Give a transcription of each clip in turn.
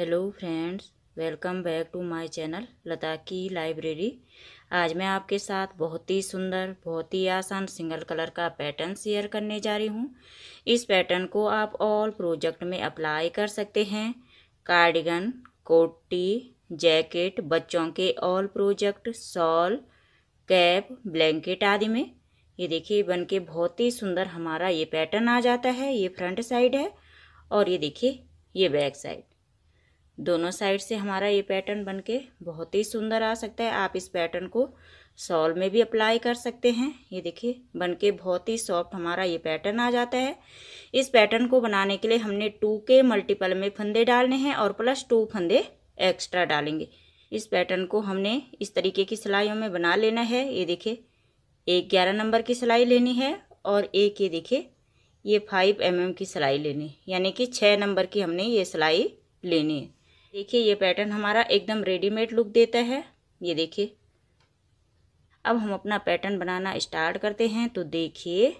hello friends welcome back to my channel Lata की library आज मैं आपके साथ बहुत ही सुंदर बहुत ही आसान सिंगल कलर का पैटर्न शेयर करने जा रही हूँ इस पैटर्न को आप ऑल प्रोजेक्ट में अप्लाई कर सकते हैं कार्डिगन कोटी जैकेट बच्चों के ऑल प्रोजेक्ट सॉल कैप ब्लैंकेट आदि में ये देखिए बन के बहुत ही सुंदर हमारा ये पैटर्न आ जाता है ये फ्रंट साइड है और ये देखिए ये बैक साइड दोनों साइड से हमारा ये पैटर्न बन के बहुत ही सुंदर आ सकता है आप इस पैटर्न को सॉल में भी अप्लाई कर सकते हैं ये देखिए बन के बहुत ही सॉफ्ट हमारा ये पैटर्न आ जाता है इस पैटर्न को बनाने के लिए हमने टू के मल्टीपल में फंदे डालने हैं और प्लस टू फंदे एक्स्ट्रा डालेंगे इस पैटर्न को हमने इस तरीके की सिलाइयों में बना लेना है ये देखिए एक ग्यारह नंबर की सिलाई लेनी है और एक ये देखिए ये फाइव एम mm की सिलाई लेनी यानी कि छः नंबर की हमने ये सिलाई लेनी है देखिए ये पैटर्न हमारा एकदम रेडीमेड लुक देता है ये देखिए अब हम अपना पैटर्न बनाना स्टार्ट करते हैं तो देखिए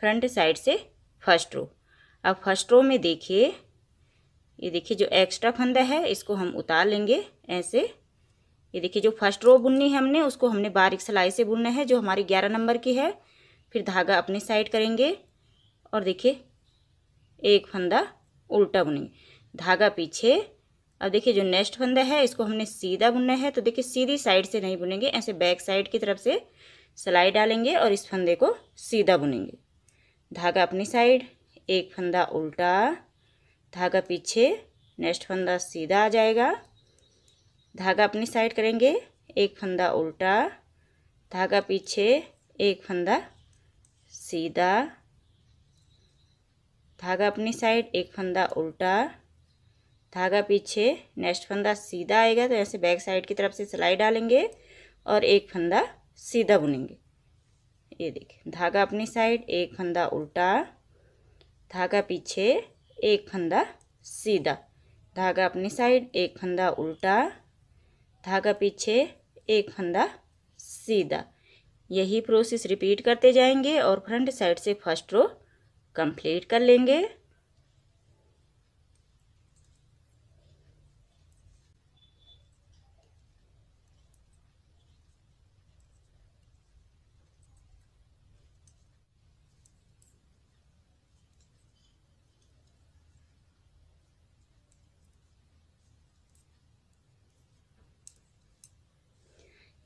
फ्रंट साइड से फर्स्ट रो अब फर्स्ट रो में देखिए ये देखिए जो एक्स्ट्रा फंदा है इसको हम उतार लेंगे ऐसे ये देखिए जो फर्स्ट रो बुननी है हमने उसको हमने बारीक सिलाई से बुनना है जो हमारी ग्यारह नंबर की है फिर धागा अपनी साइड करेंगे और देखिए एक फंदा उल्टा बुनेंगे धागा पीछे अब देखिए जो नेक्स्ट फंदा है इसको हमने सीधा बुनना है तो देखिए सीधी साइड से नहीं बुनेंगे ऐसे बैक साइड की तरफ से सिलाई डालेंगे और इस फंदे को सीधा बुनेंगे धागा अपनी साइड एक फंदा उल्टा धागा पीछे नेक्स्ट फंदा सीधा आ जाएगा धागा अपनी साइड करेंगे एक फंदा उल्टा धागा पीछे एक फंदा सीधा धागा अपनी साइड एक फंदा उल्टा धागा पीछे नेक्स्ट फंदा सीधा आएगा तो ऐसे बैक साइड की तरफ से सिलाई डालेंगे और एक फंदा सीधा बुनेंगे ये देखिए धागा अपनी साइड एक फंदा उल्टा धागा पीछे एक फंदा सीधा धागा अपनी साइड एक फंदा उल्टा धागा पीछे एक फंदा सीधा यही प्रोसेस रिपीट करते जाएंगे और फ्रंट साइड से फर्स्ट रो कंप्लीट कर लेंगे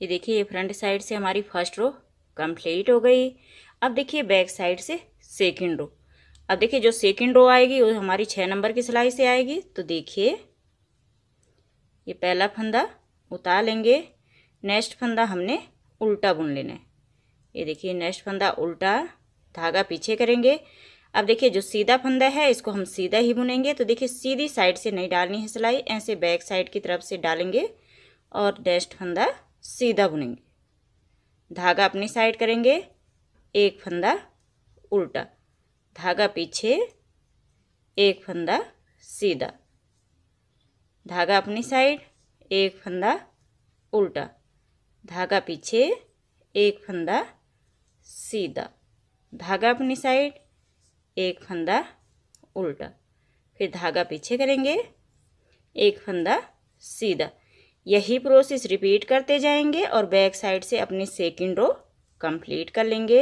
ये देखिए ये फ्रंट साइड से हमारी फर्स्ट रो कंप्लीट हो गई अब देखिए बैक साइड से सेकंड रो अब देखिए जो सेकंड रो आएगी वो हमारी छः नंबर की सिलाई से आएगी तो देखिए ये पहला फंदा उतार लेंगे नेक्स्ट फंदा हमने उल्टा बुन लेना है ये देखिए नेक्स्ट फंदा उल्टा धागा पीछे करेंगे अब देखिए जो सीधा फंदा है इसको हम सीधा ही बुनेंगे तो देखिए सीधी साइड से नहीं डालनी है सिलाई ऐसे बैक साइड की तरफ से डालेंगे और नेक्स्ट फंदा सीधा बुनेंगे धागा अपनी साइड करेंगे एक फंदा उल्टा धागा पीछे एक फंदा सीधा धागा अपनी साइड एक फंदा उल्टा धागा पीछे एक फंदा सीधा धागा अपनी साइड एक फंदा उल्टा फिर धागा पीछे करेंगे एक फंदा सीधा यही प्रोसेस रिपीट करते जाएंगे और बैक साइड से अपनी सेकेंड रो कंप्लीट कर लेंगे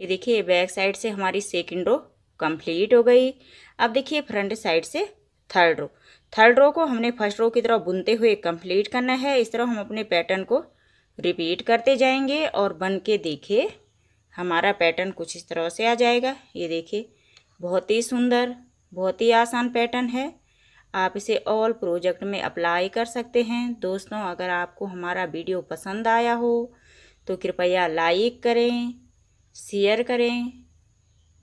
ये देखिए बैक साइड से हमारी सेकेंड रो कंप्लीट हो गई अब देखिए फ्रंट साइड से थर्ड रो थर्ड रो को हमने फर्स्ट रो की तरह बुनते हुए कंप्लीट करना है इस तरह हम अपने पैटर्न को रिपीट करते जाएंगे और बन के देखे हमारा पैटर्न कुछ इस तरह से आ जाएगा ये देखिए बहुत ही सुंदर बहुत ही आसान पैटर्न है आप इसे ऑल प्रोजेक्ट में अप्लाई कर सकते हैं दोस्तों अगर आपको हमारा वीडियो पसंद आया हो तो कृपया लाइक करें शेयर करें